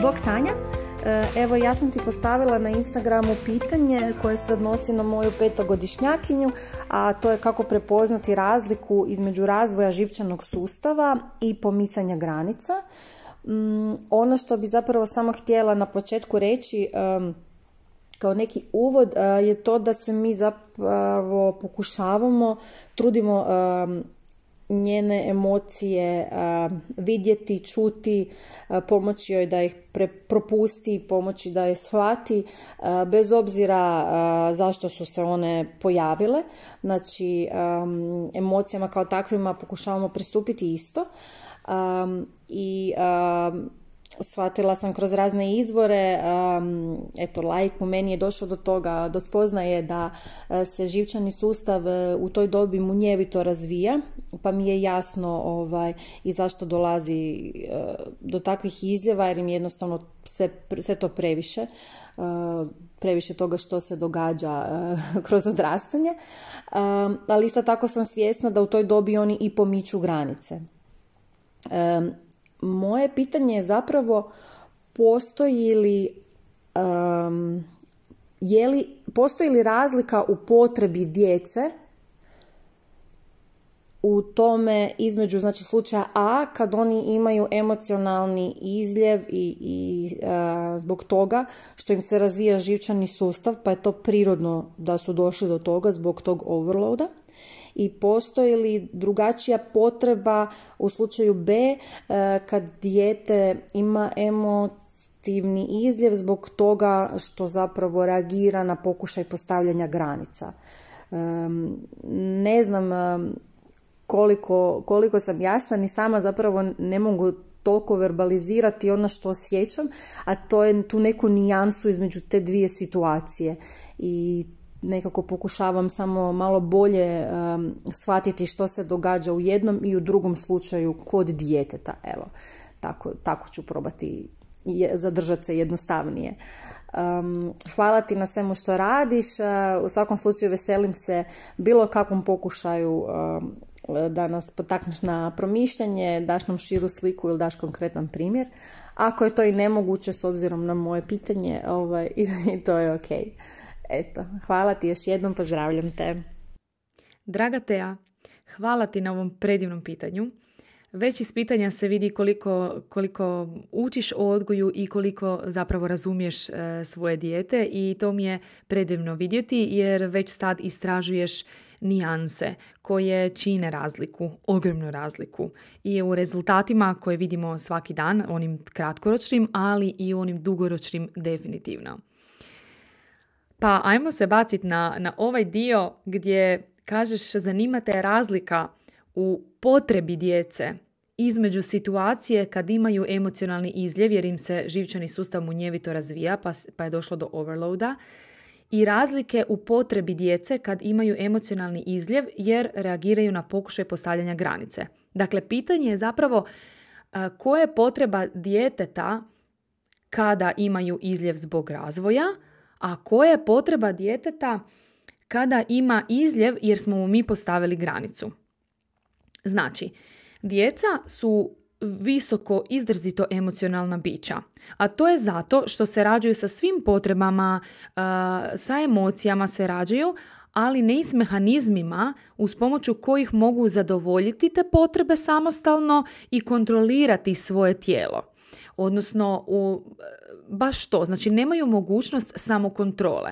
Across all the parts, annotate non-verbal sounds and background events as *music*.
Bog Tanja, e, evo ja sam ti postavila na Instagramu pitanje koje se odnosi na moju petogodišnjakinju, a to je kako prepoznati razliku između razvoja živčanog sustava i pomicanja granica. Mm, ono što bi zapravo samo htjela na početku reći kao neki uvod e, je to da se mi zapravo pokušavamo, trudimo njene emocije vidjeti, čuti, pomoći joj da ih propusti, pomoći da je shvati, bez obzira zašto su se one pojavile. Znači, emocijama kao takvima pokušavamo pristupiti isto. I shvatila sam kroz razne izvore, eto, lajk u meni je došlo do toga, do spoznaje da e, se živčani sustav e, u toj dobi munjevito razvija, pa mi je jasno ovaj, i zašto dolazi e, do takvih izljeva, jer im jednostavno sve, sve to previše previše toga što se događa *laughs* kroz odrastanje, ali isto tako sam svjesna da u toj dobi oni i pomiču granice moje pitanje je zapravo postoji li je postoji li razlika u potrebi djece u tome između znači slučaja A kad oni imaju emocionalni izljev i, i e, zbog toga što im se razvija živčani sustav pa je to prirodno da su došli do toga zbog tog overloada i postoji li drugačija potreba u slučaju B e, kad dijete ima emotivni izljev zbog toga što zapravo reagira na pokušaj postavljanja granica. Ne znam e, koliko, koliko sam jasna, ni sama zapravo ne mogu toliko verbalizirati ono što osjećam, a to je tu neku nijansu između te dvije situacije. I nekako pokušavam samo malo bolje um, shvatiti što se događa u jednom i u drugom slučaju kod djeteta. Evo, tako, tako ću probati zadržati se jednostavnije. Um, hvala ti na svemu što radiš. E, u svakom slučaju veselim se bilo kakvom pokušaju da nas potakneš na promišljanje, daš nam širu sliku ili daš konkretan primjer. Ako je to i nemoguće s obzirom na moje pitanje, ovaj, *laughs* i to je ok. Eto, hvala ti još jednom, pozdravljam te. Draga Teja, hvala ti na ovom predivnom pitanju. Već iz pitanja se vidi koliko, koliko učiš o odgoju i koliko zapravo razumiješ e, svoje dijete i to mi je predivno vidjeti jer već sad istražuješ nijanse koje čine razliku, ogromnu razliku. I u rezultatima koje vidimo svaki dan, onim kratkoročnim, ali i onim dugoročnim definitivno. Pa ajmo se baciti na, na ovaj dio gdje kažeš te razlika u potrebi djece između situacije kad imaju emocionalni izljev jer im se živčani sustav munjevito razvija pa, pa je došlo do overloada i razlike u potrebi djece kad imaju emocionalni izljev jer reagiraju na pokušaj postavljanja granice. Dakle, pitanje je zapravo koja je potreba djeteta kada imaju izljev zbog razvoja, a koja je potreba djeteta kada ima izljev jer smo mu mi postavili granicu. Znači, djeca su visoko izrazito emocionalna bića. A to je zato što se rađaju sa svim potrebama, sa emocijama se rađaju, ali ne i s mehanizmima uz pomoću kojih mogu zadovoljiti te potrebe samostalno i kontrolirati svoje tijelo odnosno u, e, baš to, znači nemaju mogućnost samokontrole.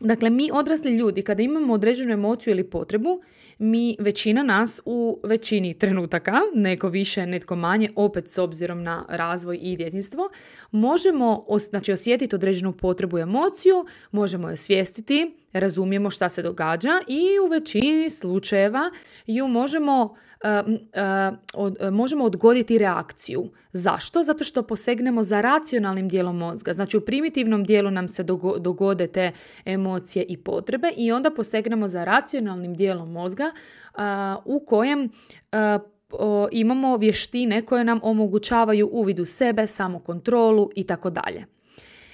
Dakle, mi odrasli ljudi, kada imamo određenu emociju ili potrebu, mi većina nas u većini trenutaka, neko više, netko manje, opet s obzirom na razvoj i djetinstvo, možemo znači, osjetiti određenu potrebu i emociju, možemo je osvijestiti, razumijemo šta se događa i u većini slučajeva ju možemo možemo odgoditi reakciju. Zašto? Zato što posegnemo za racionalnim dijelom mozga. Znači u primitivnom dijelu nam se dogode te emocije i potrebe i onda posegnemo za racionalnim dijelom mozga u kojem imamo vještine koje nam omogućavaju uvid u sebe, samokontrolu i tako dalje.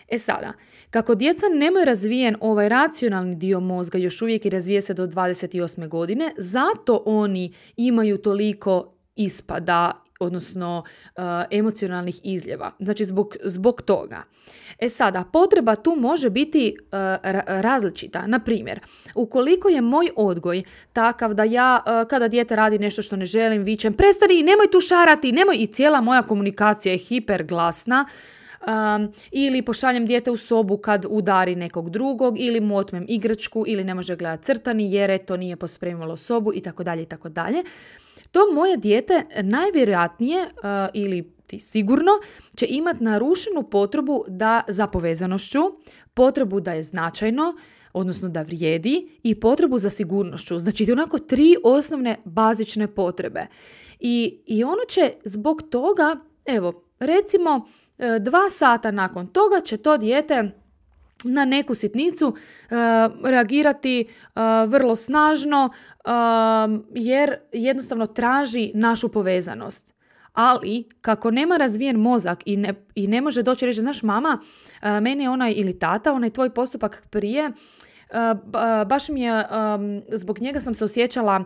E sada, kako djeca nemaju razvijen ovaj racionalni dio mozga, još uvijek i razvije se do 28. godine, zato oni imaju toliko ispada odnosno e, emocionalnih izljeva. Znači zbog, zbog toga. E sada, potreba tu može biti e, različita. Na primjer, ukoliko je moj odgoj takav da ja e, kada dijete radi nešto što ne želim, vičem prestani, nemoj tu šarati, nemoj i cijela moja komunikacija je hiperglasna, um, ili pošaljem dijete u sobu kad udari nekog drugog ili mu otmem igračku ili ne može gledati crtani jer to nije pospremilo sobu i tako dalje i tako dalje. To moje dijete najvjerojatnije ili ti sigurno će imati narušenu potrebu da za povezanošću, potrebu da je značajno, odnosno da vrijedi i potrebu za sigurnošću. Znači ti onako tri osnovne bazične potrebe. I, i ono će zbog toga, evo, recimo E, dva sata nakon toga će to dijete na neku sitnicu e, reagirati e, vrlo snažno jer jednostavno traži našu povezanost. Ali kako nema razvijen mozak i ne, i ne može doći reći znaš mama, meni je onaj ili tata, onaj tvoj postupak prije, baš mi je, zbog njega sam se osjećala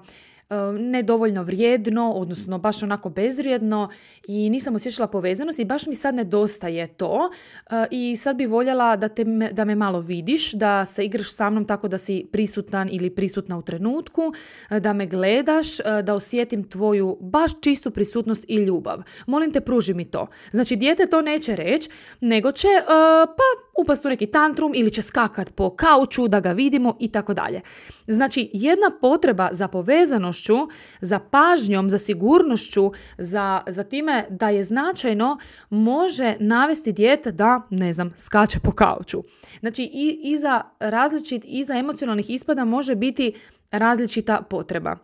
nedovoljno vrijedno, odnosno baš onako bezvrijedno i nisam osjećala povezanost i baš mi sad nedostaje to i sad bi voljela da, te, da me malo vidiš, da se igraš sa mnom tako da si prisutan ili prisutna u trenutku, da me gledaš, da osjetim tvoju baš čistu prisutnost i ljubav. Molim te, pruži mi to. Znači, dijete to neće reći, nego će, pa, upast u neki tantrum ili će skakat po kauču da ga vidimo i tako dalje. Znači, jedna potreba za povezanošću za pažnjom, za sigurnošću, za, za time da je značajno može navesti dijete da, ne znam, skače po kauču. Znači, i, za različit, za emocionalnih ispada može biti različita potreba.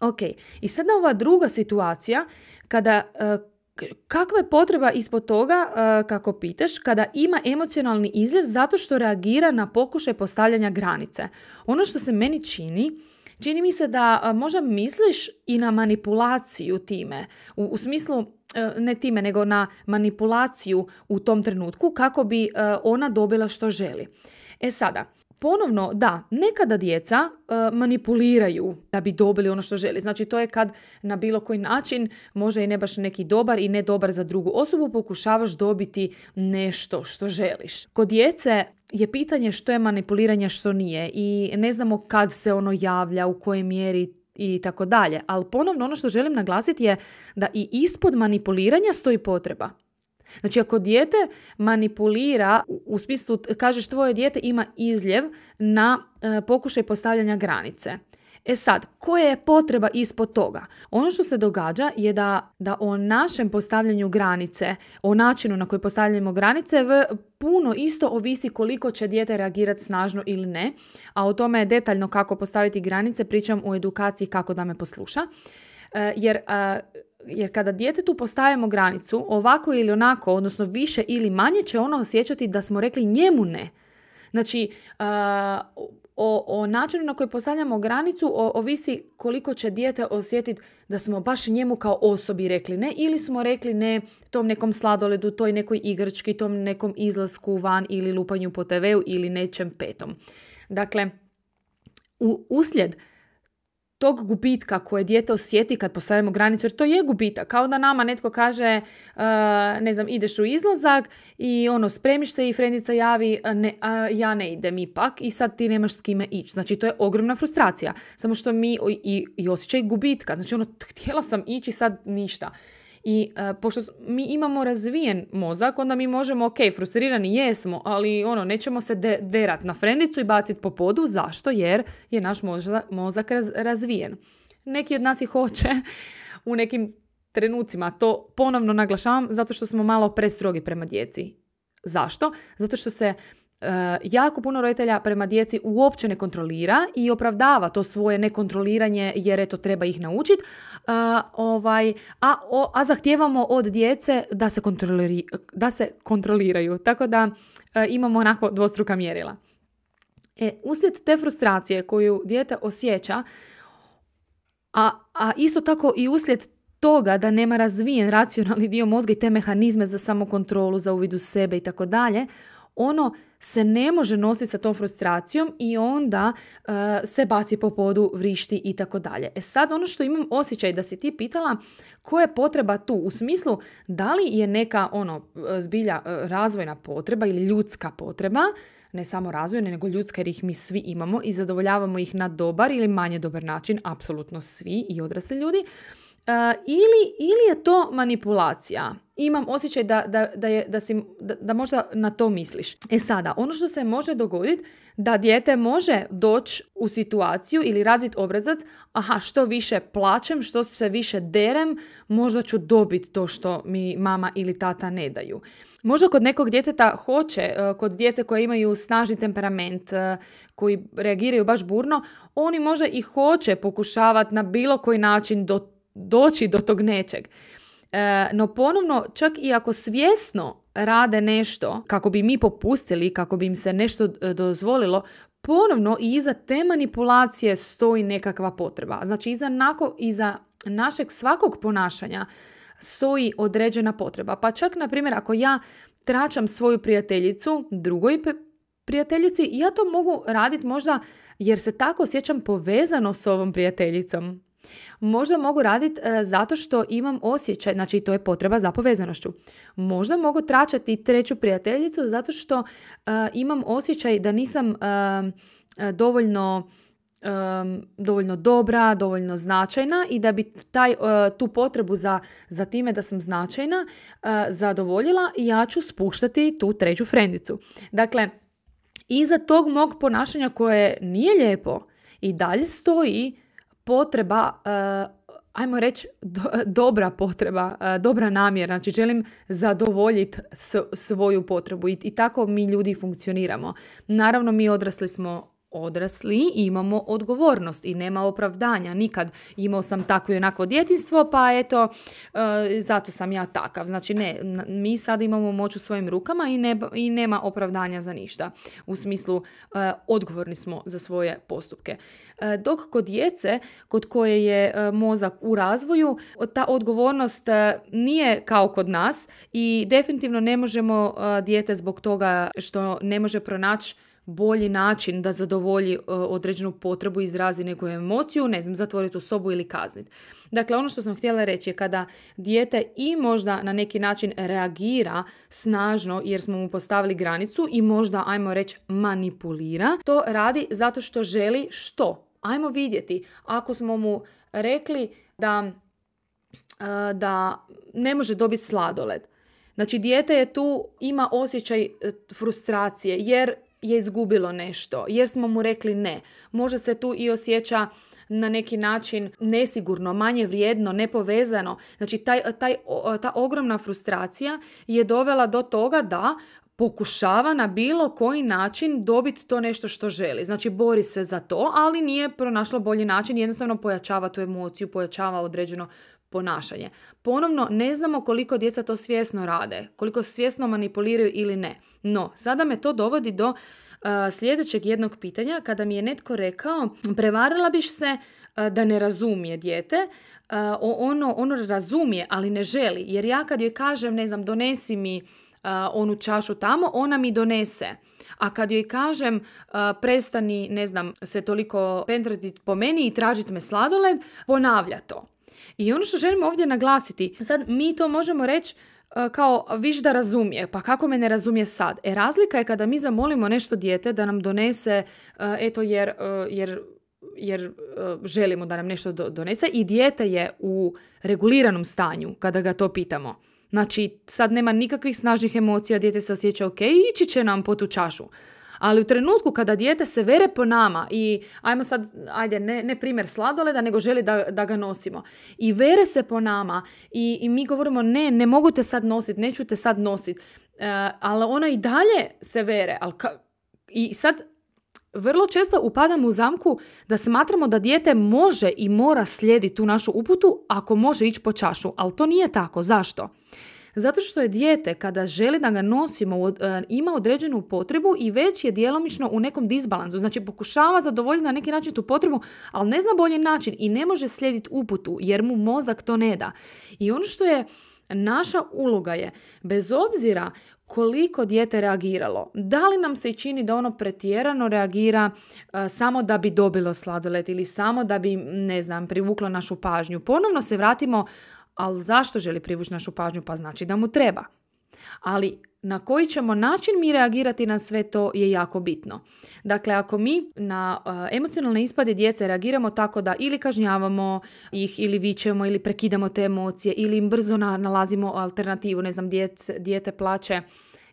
Ok, i sada ova druga situacija kada e, kakva je potreba ispod toga, e, kako pitaš, kada ima emocionalni izljev zato što reagira na pokušaj postavljanja granice. Ono što se meni čini Čini mi se da možda misliš i na manipulaciju time. U, u smislu e, ne time, nego na manipulaciju u tom trenutku kako bi e, ona dobila što želi. E sada, Ponovno, da, nekada djeca e, manipuliraju da bi dobili ono što želi. Znači to je kad na bilo koji način, može i ne baš neki dobar i ne dobar za drugu osobu, pokušavaš dobiti nešto što želiš. Kod djece je pitanje što je manipuliranje, što nije i ne znamo kad se ono javlja, u kojoj mjeri i tako dalje. Ali ponovno ono što želim naglasiti je da i ispod manipuliranja stoji potreba. Znači ako dijete manipulira u smislu kažeš tvoje dijete ima izljev na e, pokušaj postavljanja granice. E sad, koja je potreba ispod toga? Ono što se događa je da, da o našem postavljanju granice, o načinu na koji postavljamo granice, v, puno isto ovisi koliko će dijete reagirati snažno ili ne, a o tome je detaljno kako postaviti granice, pričam u edukaciji kako da me posluša. E, jer jer kada djetetu postavimo granicu, ovako ili onako, odnosno više ili manje, će ono osjećati da smo rekli njemu ne. Znači, o, o načinu na koji postavljamo granicu ovisi koliko će dijete osjetiti da smo baš njemu kao osobi rekli ne ili smo rekli ne tom nekom sladoledu, toj nekoj igrački, tom nekom izlasku van ili lupanju po TV-u ili nečem petom. Dakle, u, uslijed tog gubitka koje dijete osjeti kad postavimo granicu, jer to je gubitak. Kao da nama netko kaže, uh, ne znam, ideš u izlazak i ono, spremiš se i frendica javi, ne, ja ne idem ipak i sad ti nemaš s kime ići. Znači, to je ogromna frustracija. Samo što mi i, i osjećaj gubitka. Znači, ono, htjela sam ići, sad ništa. I e, pošto mi imamo razvijen mozak, onda mi možemo, ok, frustrirani jesmo, ali ono, nećemo se de- derat na frendicu i baciti po podu. Zašto? Jer je naš mozak razvijen. Neki od nas ih hoće u nekim trenucima. To ponovno naglašavam zato što smo malo prestrogi prema djeci. Zašto? Zato što se E, jako puno roditelja prema djeci uopće ne kontrolira i opravdava to svoje nekontroliranje jer eto treba ih naučiti, e, ovaj, a, a zahtijevamo od djece da se, da se kontroliraju. Tako da e, imamo onako dvostruka mjerila. E, uslijed te frustracije koju dijete osjeća, a, a isto tako i uslijed toga da nema razvijen racionalni dio mozga i te mehanizme za samokontrolu, za uvid u sebe i tako dalje, ono se ne može nositi sa tom frustracijom i onda e, se baci po podu, vrišti i tako dalje. E sad ono što imam osjećaj da si ti pitala koja je potreba tu u smislu da li je neka ono e, zbilja e, razvojna potreba ili ljudska potreba ne samo razvojna nego ljudska jer ih mi svi imamo i zadovoljavamo ih na dobar ili manje dobar način, apsolutno svi i odrasli ljudi ili, ili je to manipulacija? Imam osjećaj da, da, da, je, da, si, da, možda na to misliš. E sada, ono što se može dogoditi da dijete može doći u situaciju ili razviti obrazac aha, što više plaćem, što se više derem, možda ću dobiti to što mi mama ili tata ne daju. Možda kod nekog djeteta hoće, e, kod djece koje imaju snažni temperament, e, koji reagiraju baš burno, oni možda i hoće pokušavati na bilo koji način do doći do tog nečeg. E, no ponovno, čak i ako svjesno rade nešto kako bi mi popustili, kako bi im se nešto e, dozvolilo, ponovno i iza te manipulacije stoji nekakva potreba. Znači iza, nako, iza našeg svakog ponašanja stoji određena potreba. Pa čak, na primjer, ako ja tračam svoju prijateljicu, drugoj prijateljici, ja to mogu raditi možda jer se tako osjećam povezano s ovom prijateljicom. Možda mogu raditi e, zato što imam osjećaj, znači to je potreba za povezanošću. Možda mogu tračati treću prijateljicu zato što e, imam osjećaj da nisam e, dovoljno dovoljno dobra, dovoljno značajna i da bi taj, tu potrebu za, za time da sam značajna zadovoljila, i ja ću spuštati tu treću frendicu. Dakle, iza tog mog ponašanja koje nije lijepo i dalje stoji potreba, e, ajmo reći dobra potreba, e, dobra namjera. Znači želim zadovoljiti svoju potrebu I, i tako mi ljudi funkcioniramo. Naravno mi odrasli smo odrasli imamo odgovornost i nema opravdanja nikad. Imao sam takvo i onako djetinstvo, pa eto, e, zato sam ja takav. Znači ne, mi sad imamo moć u svojim rukama i, i nema opravdanja za ništa. U smislu, e, odgovorni smo za svoje postupke. E, dok kod djece, kod koje je mozak u razvoju, ta odgovornost nije kao kod nas i definitivno ne možemo dijete zbog toga što ne može pronaći bolji način da zadovolji e, određenu potrebu, izrazi neku emociju, ne znam, zatvoriti u sobu ili kazniti. Dakle, ono što sam htjela reći je kada dijete i možda na neki način reagira snažno jer smo mu postavili granicu i možda, ajmo reći, manipulira, to radi zato što želi što? Ajmo vidjeti. Ako smo mu rekli da e, da ne može dobiti sladoled. Znači, dijete je tu, ima osjećaj e, frustracije jer je izgubilo nešto, jer smo mu rekli ne. Može se tu i osjeća na neki način nesigurno, manje vrijedno, nepovezano. Znači taj, taj, ta ogromna frustracija je dovela do toga da pokušava na bilo koji način dobiti to nešto što želi. Znači bori se za to, ali nije pronašlo bolji način, jednostavno pojačava tu emociju, pojačava određeno ponašanje. Ponovno, ne znamo koliko djeca to svjesno rade, koliko svjesno manipuliraju ili ne. No, sada me to dovodi do uh, sljedećeg jednog pitanja, kada mi je netko rekao, prevarila biš se uh, da ne razumije dijete, uh, ono, ono razumije, ali ne želi. Jer ja kad joj kažem, ne znam, donesi mi onu čašu tamo, ona mi donese. A kad joj kažem prestani, ne znam, se toliko pendretit po meni i tražit me sladoled, ponavlja to. I ono što želim ovdje naglasiti, sad mi to možemo reći kao viš da razumije, pa kako me ne razumije sad? E razlika je kada mi zamolimo nešto dijete da nam donese, eto jer, jer jer želimo da nam nešto donese i dijete je u reguliranom stanju kada ga to pitamo. Znači, sad nema nikakvih snažnih emocija, dijete se osjeća ok, ići će nam po tu čašu. Ali u trenutku kada dijete se vere po nama i ajmo sad, ajde, ne, ne primjer sladoleda, nego želi da, da, ga nosimo. I vere se po nama i, i mi govorimo ne, ne mogu te sad nositi, neću te sad nositi. E, ali ona i dalje se vere. Ali I sad vrlo često upadamo u zamku da smatramo da dijete može i mora slijediti tu našu uputu ako može ići po čašu, ali to nije tako. Zašto? Zato što je dijete kada želi da ga nosimo e, ima određenu potrebu i već je djelomično u nekom disbalansu. Znači pokušava zadovoljiti na neki način tu potrebu, ali ne zna bolji način i ne može slijediti uputu jer mu mozak to ne da. I ono što je Naša uloga je, bez obzira koliko dijete reagiralo, da li nam se čini da ono pretjerano reagira e, samo da bi dobilo sladolet ili samo da bi, ne znam, privuklo našu pažnju. Ponovno se vratimo, ali zašto želi privući našu pažnju? Pa znači da mu treba. Ali na koji ćemo način mi reagirati na sve to je jako bitno. Dakle, ako mi na e, emocionalne ispade djece reagiramo tako da ili kažnjavamo ih ili vičemo ili prekidamo te emocije ili im brzo nalazimo alternativu, ne znam, djete dijete plaće,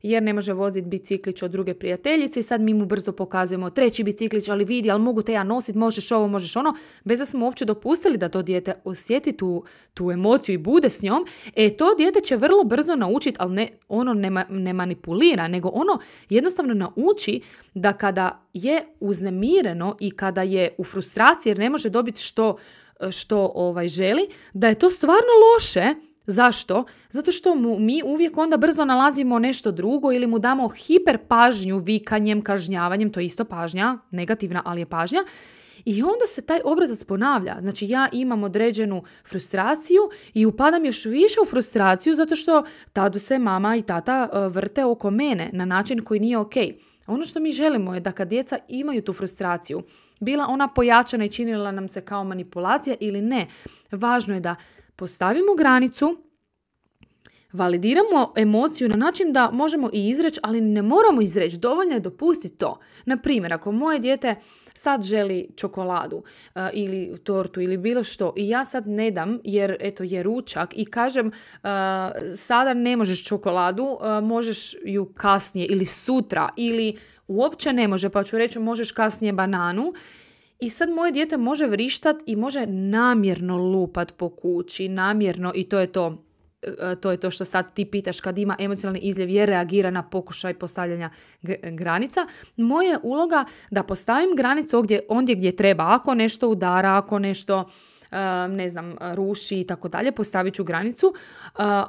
jer ne može voziti biciklić od druge prijateljice i sad mi mu brzo pokazujemo treći biciklić, ali vidi, ali mogu te ja nositi, možeš ovo, možeš ono, bez da smo uopće dopustili da to dijete osjeti tu, tu emociju i bude s njom, e to dijete će vrlo brzo naučiti, ali ne, ono ne, ne manipulira, nego ono jednostavno nauči da kada je uznemireno i kada je u frustraciji jer ne može dobiti što, što ovaj želi, da je to stvarno loše Zašto? Zato što mu mi uvijek onda brzo nalazimo nešto drugo ili mu damo hiper pažnju vikanjem, kažnjavanjem, to je isto pažnja, negativna, ali je pažnja. I onda se taj obrazac ponavlja. Znači ja imam određenu frustraciju i upadam još više u frustraciju zato što tadu se mama i tata e, vrte oko mene na način koji nije ok. Ono što mi želimo je da kad djeca imaju tu frustraciju, bila ona pojačana i činila nam se kao manipulacija ili ne, važno je da Postavimo granicu, validiramo emociju na način da možemo i izreći, ali ne moramo izreći. Dovoljno je dopustiti to. Na primjer, ako moje dijete sad želi čokoladu eh, ili tortu ili bilo što i ja sad ne dam jer eto je ručak i kažem eh, sada ne možeš čokoladu, eh, možeš ju kasnije ili sutra ili uopće ne može pa ću reći možeš kasnije bananu i sad moje dijete može vrištat i može namjerno lupat po kući, namjerno i to je to e, e, to je to što sad ti pitaš kad ima emocionalni izljev je reagira na pokušaj postavljanja granica. Moja je uloga da postavim granicu ondje gdje treba. Ako nešto udara, ako nešto ne znam, ruši i tako dalje, postavit ću granicu,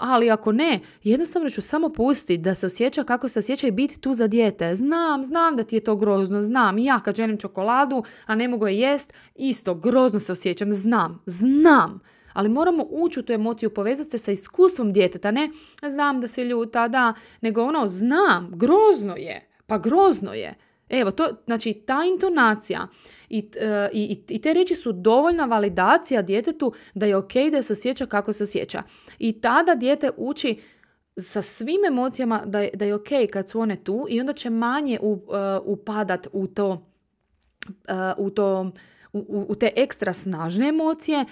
ali ako ne, jednostavno ću samo pustiti da se osjeća kako se osjeća i biti tu za dijete. Znam, znam da ti je to grozno, znam. I ja kad želim čokoladu, a ne mogu je jest, isto grozno se osjećam, znam, znam. Ali moramo ući u tu emociju, povezati se sa iskustvom djeteta, ne znam da se ljuta, da, nego ono znam, grozno je, pa grozno je. Evo, to, znači ta intonacija e, i, i, i te riječi su dovoljna validacija djetetu da je ok da se osjeća kako se osjeća. I tada dijete uči sa svim emocijama da je, da je ok kad su one tu i onda će manje u, e, upadat u to, e, u to u, te ekstra snažne emocije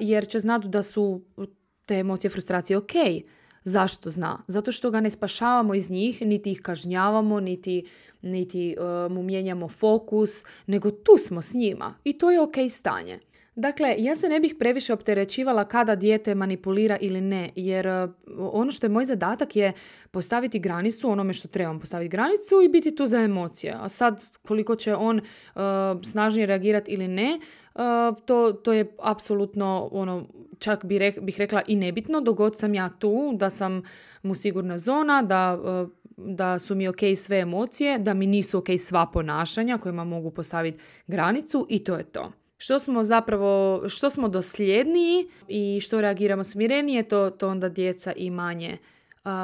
jer će znati da su te emocije frustracije ok. Zašto zna? Zato što ga ne spašavamo iz njih, niti ih kažnjavamo, niti niti uh, mu mijenjamo fokus, nego tu smo s njima i to je ok stanje. Dakle, ja se ne bih previše opterećivala kada dijete manipulira ili ne, jer e, ono što je moj zadatak je postaviti granicu onome što trebam postaviti granicu i biti tu za emocije. A sad koliko će on e, snažnije reagirati ili ne, to, to je apsolutno ono, čak bi bih rekla i nebitno dogod sam ja tu, da sam mu sigurna zona, da da su mi ok sve emocije, da mi nisu ok sva ponašanja kojima mogu postaviti granicu i to je to. Što smo zapravo, što smo dosljedniji i što reagiramo smirenije, to, to onda djeca i manje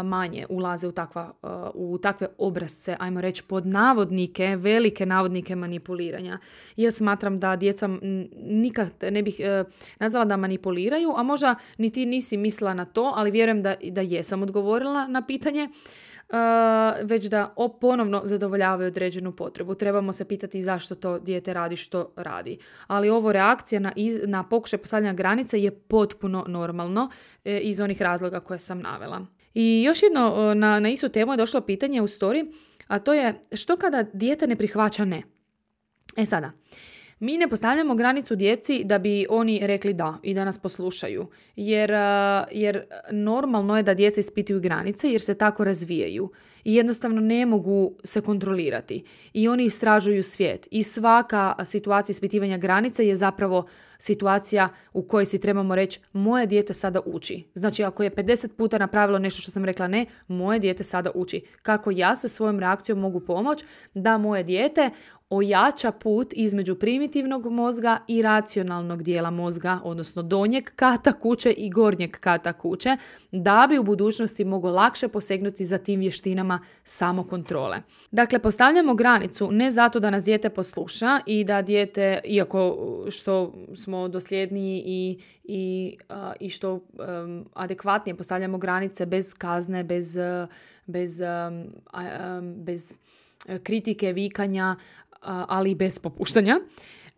manje ulaze u, takva, u takve obrazce, ajmo reći pod navodnike, velike navodnike manipuliranja. Ja smatram da djeca nikad ne bih e, nazvala da manipuliraju, a možda ni ti nisi mislila na to, ali vjerujem da, da jesam odgovorila na pitanje već da ponovno zadovoljavaju određenu potrebu. Trebamo se pitati zašto to dijete radi što radi. Ali ovo reakcija na, na pokušaj postavljanja granice je potpuno normalno e, iz onih razloga koje sam navela. I još jedno na, na istu temu je došlo pitanje u story, a to je što kada dijete ne prihvaća ne? E sada, mi ne postavljamo granicu djeci da bi oni rekli da i da nas poslušaju. Jer, eh, jer normalno je da djeca ispituju granice jer se tako razvijaju i jednostavno ne mogu se kontrolirati. I oni istražuju svijet. I svaka situacija ispitivanja granica je zapravo situacija u kojoj si trebamo reći moje dijete sada uči. Znači ako je 50 puta napravilo nešto što sam rekla ne, moje dijete sada uči. Kako ja sa svojom reakcijom mogu pomoć da moje dijete ojača put između primitivnog mozga i racionalnog dijela mozga, odnosno donjeg kata kuće i gornjeg kata kuće, da bi u budućnosti mogao lakše posegnuti za tim vještinama samo samokontrole. Dakle, postavljamo granicu ne zato da nas dijete posluša i da dijete, iako što smo dosljedniji i, i, i što adekvatnije postavljamo granice bez kazne, bez, bez, bez kritike, vikanja, ali i bez popuštanja,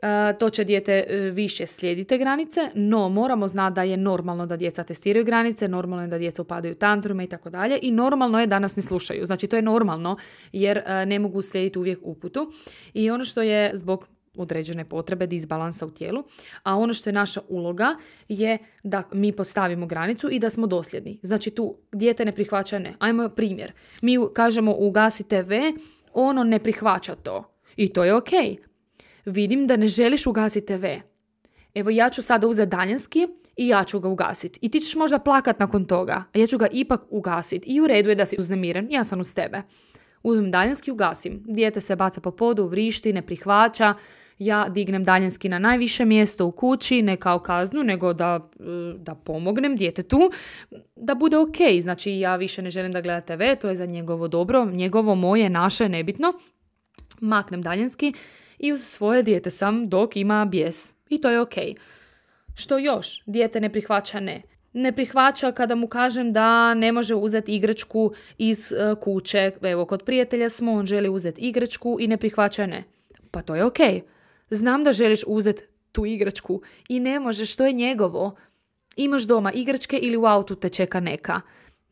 E, to će dijete e, više slijediti granice, no moramo znati da je normalno da djeca testiraju granice, normalno je da djeca upadaju u tantrume i tako dalje i normalno je da nas ne slušaju. Znači to je normalno jer e, ne mogu slijediti uvijek uputu i ono što je zbog određene potrebe, disbalansa u tijelu. A ono što je naša uloga je da mi postavimo granicu i da smo dosljedni. Znači tu dijete ne prihvaća ne. Ajmo primjer. Mi kažemo ugasi TV, ono ne prihvaća to. I to je ok. Vidim da ne želiš ugasiti TV. Evo ja ću sada uzeti daljanski i ja ću ga ugasiti. I ti ćeš možda plakat nakon toga, a ja ću ga ipak ugasiti. I u redu je da si uznemiren, ja sam uz tebe. Uzmem i ugasim. Dijete se baca po podu, vrišti, ne prihvaća. Ja dignem daljanski na najviše mjesto u kući, ne kao kaznu, nego da, eh, da pomognem tu, da bude ok. Znači ja više ne želim da gleda TV, to je za njegovo dobro, njegovo, moje, naše, nebitno. Maknem daljanski i uz svoje dijete sam dok ima bijes. I to je ok. Što još? Dijete ne prihvaća ne. Ne prihvaća kada mu kažem da ne može uzeti igračku iz e, kuće. Evo, kod prijatelja smo, on želi uzeti igračku i ne prihvaća ne. Pa to je ok. Znam da želiš uzeti tu igračku i ne možeš, to je njegovo. Imaš doma igračke ili u autu te čeka neka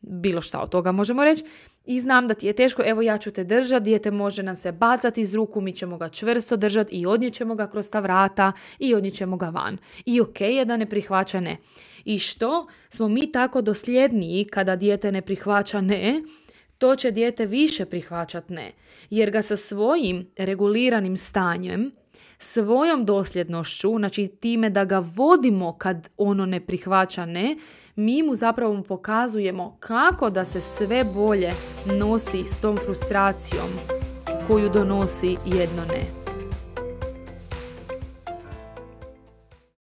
bilo šta od toga možemo reći. I znam da ti je teško, evo ja ću te držati, dijete može nam se bacati iz ruku, mi ćemo ga čvrsto držati i odnjećemo ga kroz ta vrata i ćemo ga van. I ok je da ne prihvaća ne. I što smo mi tako dosljedniji kada dijete ne prihvaća ne, to će dijete više prihvaćat ne. Jer ga sa svojim reguliranim stanjem svojom dosljednošću, znači time da ga vodimo kad ono ne prihvaća ne, mi mu zapravo pokazujemo kako da se sve bolje nosi s tom frustracijom koju donosi jedno ne.